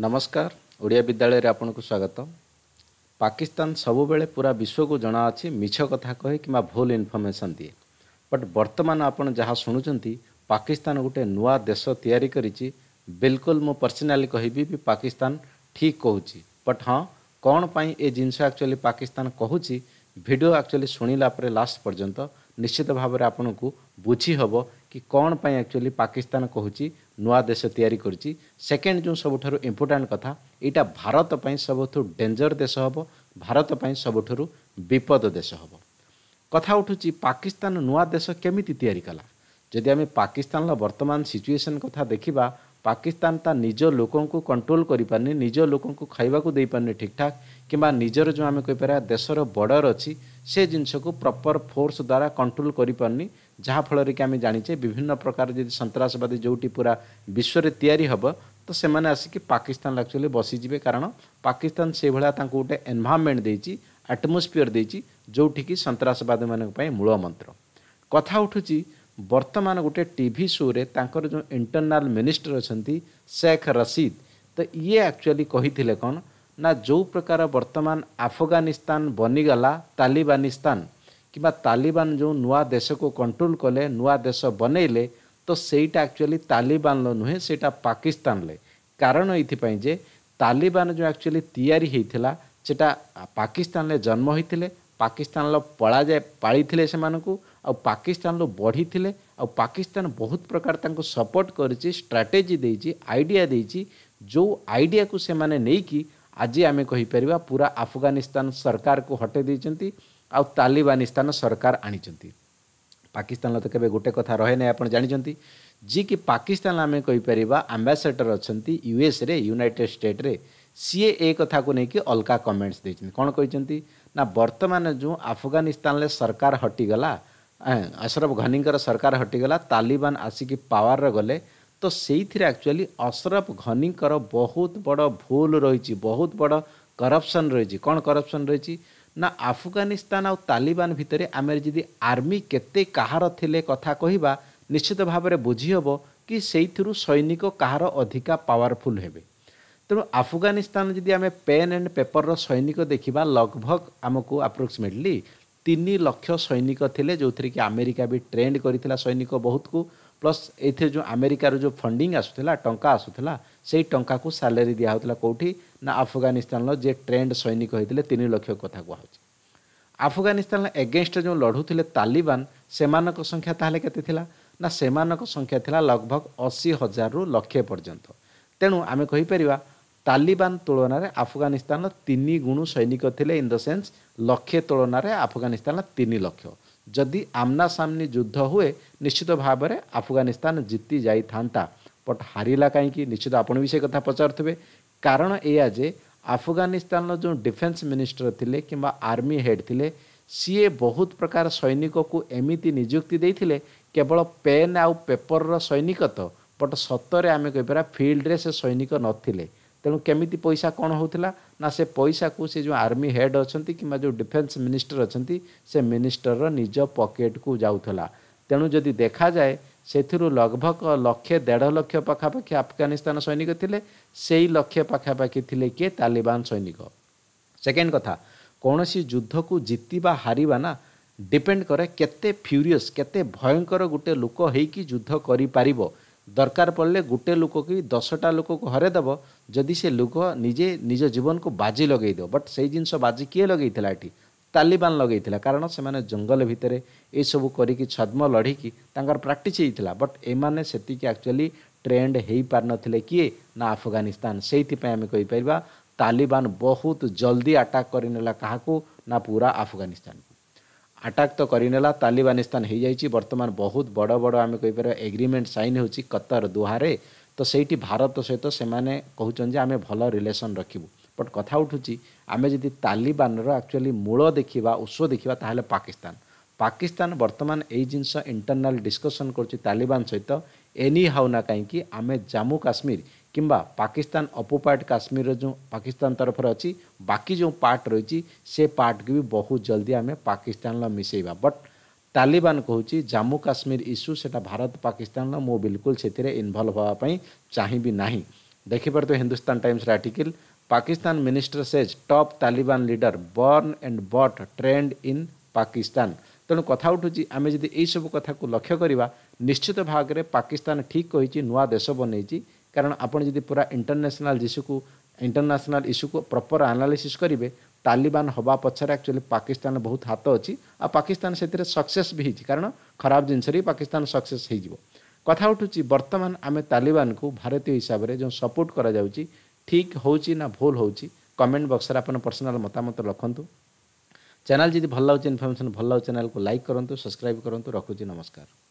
ନମସ୍କାର ଓଡ଼ିଆ ବିଦ୍ୟାଳୟରେ ଆପଣଙ୍କୁ ସ୍ୱାଗତ ପାକିସ୍ତାନ ସବୁବେଳେ ପୁରା ବିଶ୍ୱକୁ ଜଣାଅଛି ମିଛ କଥା କହି କିମ୍ବା ଭୁଲ ଇନଫର୍ମେସନ୍ ଦିଏ ବଟ୍ ବର୍ତ୍ତମାନ ଆପଣ ଯାହା ଶୁଣୁଛନ୍ତି ପାକିସ୍ତାନ ଗୋଟିଏ ନୂଆ ଦେଶ ତିଆରି କରିଛି ବିଲକୁଲ ମୁଁ ପର୍ସନାଲି କହିବି ବି ପାକିସ୍ତାନ ଠିକ୍ କହୁଛି ବଟ୍ ହଁ କ'ଣ ପାଇଁ ଏ ଜିନିଷ ଆକ୍ଚୁଆଲି ପାକିସ୍ତାନ କହୁଛି ଭିଡ଼ିଓ ଆକ୍ଚୁଆଲି ଶୁଣିଲା ପରେ ଲାଷ୍ଟ ପର୍ଯ୍ୟନ୍ତ ନିଶ୍ଚିତ ଭାବରେ ଆପଣଙ୍କୁ ବୁଝିହେବ କି କ'ଣ ପାଇଁ ଆକ୍ଚୁଆଲି ପାକିସ୍ତାନ କହୁଛି ନୂଆ ଦେଶ ତିଆରି କରୁଛି ସେକେଣ୍ଡ ଯେଉଁ ସବୁଠାରୁ ଇମ୍ପୋର୍ଟାଣ୍ଟ କଥା ଏଇଟା ଭାରତ ପାଇଁ ସବୁଠୁ ଡେଞ୍ଜର ଦେଶ ହେବ ଭାରତ ପାଇଁ ସବୁଠାରୁ ବିପଦ ଦେଶ ହେବ କଥା ଉଠୁଛି ପାକିସ୍ତାନ ନୂଆ ଦେଶ କେମିତି ତିଆରି କଲା ଯଦି ଆମେ ପାକିସ୍ତାନର ବର୍ତ୍ତମାନ ସିଚୁଏସନ୍ କଥା ଦେଖିବା ପାକିସ୍ତାନ ତା ନିଜ ଲୋକଙ୍କୁ କଣ୍ଟ୍ରୋଲ କରିପାରୁନି ନିଜ ଲୋକଙ୍କୁ ଖାଇବାକୁ ଦେଇପାରୁନି ଠିକ୍ଠାକ୍ କିମ୍ବା ନିଜର ଯେଉଁ ଆମେ କହିପାରିବା ଦେଶର ବର୍ଡ଼ର ଅଛି ସେ ଜିନିଷକୁ ପ୍ରପର୍ ଫୋର୍ସ ଦ୍ୱାରା କଣ୍ଟ୍ରୋଲ କରିପାରୁନି ଯାହାଫଳରେ କି ଆମେ ଜାଣିଛେ ବିଭିନ୍ନ ପ୍ରକାର ଯଦି ସନ୍ତାସବାଦୀ ଯେଉଁଠି ପୁରା ବିଶ୍ୱରେ ତିଆରି ହେବ ତ ସେମାନେ ଆସିକି ପାକିସ୍ତାନ ଆକ୍ଚୁଆଲି ବସିଯିବେ କାରଣ ପାକିସ୍ତାନ ସେଇଭଳିଆ ତାଙ୍କୁ ଗୋଟେ ଏନ୍ଭାରମେଣ୍ଟ ଦେଇଛି ଆଟମୋସ୍ଫିୟର ଦେଇଛି ଯେଉଁଠିକି ସନ୍ତାସବାଦୀମାନଙ୍କ ପାଇଁ ମୂଳ ମନ୍ତ୍ର କଥା ଉଠୁଛି ବର୍ତ୍ତମାନ ଗୋଟେ ଟିଭି ଶୋରେ ତାଙ୍କର ଯେଉଁ ଇଣ୍ଟରନାଲ୍ ମିନିଷ୍ଟର ଅଛନ୍ତି ଶେଖ୍ ରସିଦ ତ ଇଏ ଆକ୍ଚୁଆଲି କହିଥିଲେ କ'ଣ ନା ଯେଉଁ ପ୍ରକାର ବର୍ତ୍ତମାନ ଆଫଗାନିସ୍ତାନ ବନିଗଲା ତାଲିବାନିସ୍ତାନ କିମ୍ବା ତାଲିବାନ ଯେଉଁ ନୂଆ ଦେଶକୁ କଣ୍ଟ୍ରୋଲ କଲେ ନୂଆ ଦେଶ ବନେଇଲେ ତ ସେଇଟା ଆକ୍ଚୁଆଲି ତାଲିବାନର ନୁହେଁ ସେଇଟା ପାକିସ୍ତାନରେ କାରଣ ଏଇଥିପାଇଁ ଯେ ତାଲିବାନ ଯେଉଁ ଆକ୍ଚୁଆଲି ତିଆରି ହେଇଥିଲା ସେଟା ପାକିସ୍ତାନରେ ଜନ୍ମ ହୋଇଥିଲେ ପାକିସ୍ତାନର ପଳାଯାଏ ପାଳିଥିଲେ ସେମାନଙ୍କୁ ଆଉ ପାକିସ୍ତାନରୁ ବଢ଼ିଥିଲେ ଆଉ ପାକିସ୍ତାନ ବହୁତ ପ୍ରକାର ତାଙ୍କୁ ସପୋର୍ଟ କରିଛି ଷ୍ଟ୍ରାଟେଜି ଦେଇଛି ଆଇଡ଼ିଆ ଦେଇଛି ଯେଉଁ ଆଇଡ଼ିଆକୁ ସେମାନେ ନେଇକି ଆଜି ଆମେ କହିପାରିବା ପୁରା ଆଫଗାନିସ୍ତାନ ସରକାରକୁ ହଟେଇ ଦେଇଛନ୍ତି ଆଉ ତାଲିବାନିସ୍ତାନ ସରକାର ଆଣିଛନ୍ତି ପାକିସ୍ତାନର ତ କେବେ ଗୋଟେ କଥା ରହେ ନାହିଁ ଆପଣ ଜାଣିଛନ୍ତି ଯିଏକି ପାକିସ୍ତାନ ଆମେ କହିପାରିବା ଆମ୍ବାସେଡ଼ର ଅଛନ୍ତି ୟୁଏସ୍ରେ ୟୁନାଇଟେଡ଼ ଷ୍ଟେଟ୍ରେ ସିଏ ଏ କଥାକୁ ନେଇକି ଅଲଗା କମେଣ୍ଟସ୍ ଦେଇଛନ୍ତି କ'ଣ କହିଛନ୍ତି ନା ବର୍ତ୍ତମାନ ଯେଉଁ ଆଫଗାନିସ୍ତାନରେ ସରକାର ହଟିଗଲା ଅସରଫ ଘନିଙ୍କର ସରକାର ହଟିଗଲା ତାଲିବାନ ଆସିକି ପାୱାରରେ ଗଲେ ତ ସେଇଥିରେ ଆକ୍ଚୁଆଲି ଅସରଫ ଘନିଙ୍କର ବହୁତ ବଡ଼ ଭୁଲ ରହିଛି ବହୁତ ବଡ଼ କରପ୍ସନ୍ ରହିଛି କ'ଣ କରପ୍ସନ୍ ରହିଛି ନା ଆଫଗାନିସ୍ତାନ ଆଉ ତାଲିବାନ ଭିତରେ ଆମେ ଯଦି ଆର୍ମି କେତେ କାହାର ଥିଲେ କଥା କହିବା ନିଶ୍ଚିତ ଭାବରେ ବୁଝିହେବ କି ସେଇଥିରୁ ସୈନିକ କାହାର ଅଧିକା ପାୱାରଫୁଲ୍ ହେବେ ତେଣୁ ଆଫଗାନିସ୍ତାନ ଯଦି ଆମେ ପେନ୍ ଆଣ୍ଡ ପେପରର ସୈନିକ ଦେଖିବା ଲଗଭଗ ଆମକୁ ଆପ୍ରୋକ୍ସିମେଟଲି ତିନି ଲକ୍ଷ ସୈନିକ ଥିଲେ ଯେଉଁଥିରେ କି ଆମେରିକା ବି ଟ୍ରେଣ୍ଡ କରିଥିଲା ସୈନିକ ବହୁତକୁ ପ୍ଲସ୍ ଏଥିରେ ଯେଉଁ ଆମେରିକାର ଯେଉଁ ଫଣ୍ଡିଂ ଆସୁଥିଲା ଟଙ୍କା ଆସୁଥିଲା ସେଇ ଟଙ୍କାକୁ ସାଲାରୀ ଦିଆହେଉଥିଲା କେଉଁଠି ନା ଆଫଗାନିସ୍ତାନର ଯିଏ ଟ୍ରେଣ୍ଡ ସୈନିକ ହୋଇଥିଲେ ତିନି ଲକ୍ଷ କଥା କୁହାହେଉଛି ଆଫଗାନିସ୍ତାନ ଏଗେନଷ୍ଟ ଯେଉଁ ଲଢ଼ୁଥିଲେ ତାଲିବାନ ସେମାନଙ୍କ ସଂଖ୍ୟା ତାହେଲେ କେତେ ଥିଲା ନା ସେମାନଙ୍କ ସଂଖ୍ୟା ଥିଲା ଲଗଭଗ ଅଶୀ ହଜାରରୁ ଲକ୍ଷେ ପର୍ଯ୍ୟନ୍ତ ତେଣୁ ଆମେ କହିପାରିବା ତାଲିବାନ ତୁଳନାରେ ଆଫଗାନିସ୍ତାନର ତିନି ଗୁଣୁ ସୈନିକ ଥିଲେ ଇନ୍ ଦ ସେନ୍ସ ଲକ୍ଷେ ତୁଳନାରେ ଆଫଗାନିସ୍ତାନର ତିନି ଲକ୍ଷ ଯଦି ଆମ୍ନାସାମ୍ନି ଯୁଦ୍ଧ ହୁଏ ନିଶ୍ଚିତ ଭାବରେ ଆଫଗାନିସ୍ତାନ ଜିତି ଯାଇଥାନ୍ତା ବଟ୍ ହାରିଲା କାହିଁକି ନିଶ୍ଚିତ ଆପଣ ବି ସେ କଥା ପଚାରୁଥିବେ कारण या आफगानिस्तान जो डिफेन्स मिनिस्टर थे कि आर्मी हेड थे सीए बहुत प्रकार सैनिक को एमती निजुक्ति केवल पेन आउ पेपर रैनिक तो बट सतरे आम कहपर फिल्ड में से सैनिक नथिले तेणु केमी पैसा कौन हो से पैसा को जो आर्मी हेड अच्छा कि जो डिफेन्स मिनिस्टर अच्छा से मिनिस्टर निज पकेट को जाऊला तेणु जदि देखा जाए ସେଥିରୁ ଲଗଭଗ ଲକ୍ଷେ ଦେଢ଼ ଲକ୍ଷ ପାଖାପାଖି ଆଫଗାନିସ୍ତାନ ସୈନିକ ଥିଲେ ସେଇ ଲକ୍ଷେ ପାଖାପାଖି ଥିଲେ କିଏ ତାଲିବାନ ସୈନିକ ସେକେଣ୍ଡ କଥା କୌଣସି ଯୁଦ୍ଧକୁ ଜିତିବା ହାରିବା ନା ଡିପେଣ୍ଡ କରେ କେତେ ଫ୍ୟୁରିୟସ୍ କେତେ ଭୟଙ୍କର ଗୋଟେ ଲୋକ ହେଇକି ଯୁଦ୍ଧ କରିପାରିବ ଦରକାର ପଡ଼ିଲେ ଗୋଟେ ଲୋକ କି ଦଶଟା ଲୋକକୁ ହରେଇଦେବ ଯଦି ସେ ଲୋକ ନିଜେ ନିଜ ଜୀବନକୁ ବାଜି ଲଗେଇଦେବ ବଟ୍ ସେଇ ଜିନିଷ ବାଜି କିଏ ଲଗେଇଥିଲା ଏଠି ତାଲିବାନ ଲଗେଇଥିଲା କାରଣ ସେମାନେ ଜଙ୍ଗଲ ଭିତରେ ଏସବୁ କରିକି ଛଦ୍ମ ଲଢ଼ିକି ତାଙ୍କର ପ୍ରାକ୍ଟିସ୍ ହେଇଥିଲା ବଟ୍ ଏମାନେ ସେତିକି ଆକ୍ଚୁଆଲି ଟ୍ରେଣ୍ଡ ହେଇପାରିନଥିଲେ କିଏ ନା ଆଫଗାନିସ୍ତାନ ସେଇଥିପାଇଁ ଆମେ କହିପାରିବା ତାଲିବାନ ବହୁତ ଜଲ୍ଦି ଆଟାକ୍ କରିନେଲା କାହାକୁ ନା ପୁରା ଆଫଗାନିସ୍ତାନକୁ ଆଟାକ୍ ତ କରିନେଲା ତାଲିବାନିସ୍ତାନ ହେଇଯାଇଛି ବର୍ତ୍ତମାନ ବହୁତ ବଡ଼ ବଡ଼ ଆମେ କହିପାରିବା ଏଗ୍ରିମେଣ୍ଟ ସାଇନ୍ ହେଉଛି କତର ଦୁହାରେ ତ ସେଇଠି ଭାରତ ସହିତ ସେମାନେ କହୁଛନ୍ତି ଯେ ଆମେ ଭଲ ରିଲେସନ୍ ରଖିବୁ ବଟ୍ କଥା ଉଠୁଛି ଆମେ ଯଦି ତାଲିବାନର ଆକ୍ଚୁଆଲି ମୂଳ ଦେଖିବା ଉତ୍ସ ଦେଖିବା ତାହେଲେ ପାକିସ୍ତାନ ପାକିସ୍ତାନ ବର୍ତ୍ତମାନ ଏଇ ଜିନିଷ ଇଣ୍ଟରନାଲ୍ ଡିସ୍କସନ୍ କରୁଛି ତାଲିବାନ ସହିତ ଏନି ହାଉ ନା କାହିଁକି ଆମେ ଜାମ୍ମୁ କାଶ୍ମୀର କିମ୍ବା ପାକିସ୍ତାନ ଅପୋପାର୍ଟ କାଶ୍ମୀରର ଯେଉଁ ପାକିସ୍ତାନ ତରଫରେ ଅଛି ବାକି ଯେଉଁ ପାର୍ଟ ରହିଛି ସେ ପାର୍ଟକୁ ବି ବହୁତ ଜଲ୍ଦି ଆମେ ପାକିସ୍ତାନର ମିଶାଇବା ବଟ୍ ତାଲିବାନ କହୁଛି ଜାମ୍ମୁ କାଶ୍ମୀର ଇସ୍ୟୁ ସେଇଟା ଭାରତ ପାକିସ୍ତାନର ମୁଁ ବିଲକୁଲ ସେଥିରେ ଇନଭଲ୍ଭ ହେବା ପାଇଁ ଚାହିଁବି ନାହିଁ ଦେଖିପାରୁଥିବେ ହିନ୍ଦୁସ୍ତାନ ଟାଇମ୍ସର article Pakistan minister says top Taliban leader born and bought trained in Pakistan. ତେଣୁ କଥା ଉଠୁଛି ଆମେ ଯଦି ଏଇସବୁ କଥାକୁ ଲକ୍ଷ୍ୟ କରିବା ନିଶ୍ଚିତ ଭାଗରେ ପାକିସ୍ତାନ ଠିକ୍ କହିଛି ନୂଆ ଦେଶ ବନେଇଛି କାରଣ ଆପଣ ଯଦି ପୁରା ଇଣ୍ଟରନ୍ୟାସନାଲ୍ ଜିସୁକୁ ଇଣ୍ଟରନ୍ୟାସନାଲ୍ ଇସ୍ୟୁକୁ ପ୍ରପର୍ ଆନାଲିସିସ୍ କରିବେ ତାଲିବାନ ହେବା ପଛରେ ଆକ୍ଚୁଆଲି ପାକିସ୍ତାନ ବହୁତ ହାତ ଅଛି ଆଉ ପାକିସ୍ତାନ ସେଥିରେ ସକ୍ସେସ୍ ବି ହେଇଛି କାରଣ ଖରାପ ଜିନିଷରେ ବି ପାକିସ୍ତାନ ସକ୍ସେସ୍ ହେଇଯିବ କଥା ଉଠୁଛି ବର୍ତ୍ତମାନ ଆମେ ତାଲିବାନକୁ ଭାରତୀୟ ହିସାବରେ ଯେଉଁ ସପୋର୍ଟ କରାଯାଉଛି ठीक हो भूल हो कमेंट बक्स में पर्सनाल मतामत लिखु चैनल जी भल लगे इनफर्मेशन भल लगे चैनल को लाइक करूँ सब्सक्राइब करूँ रखुच नमस्कार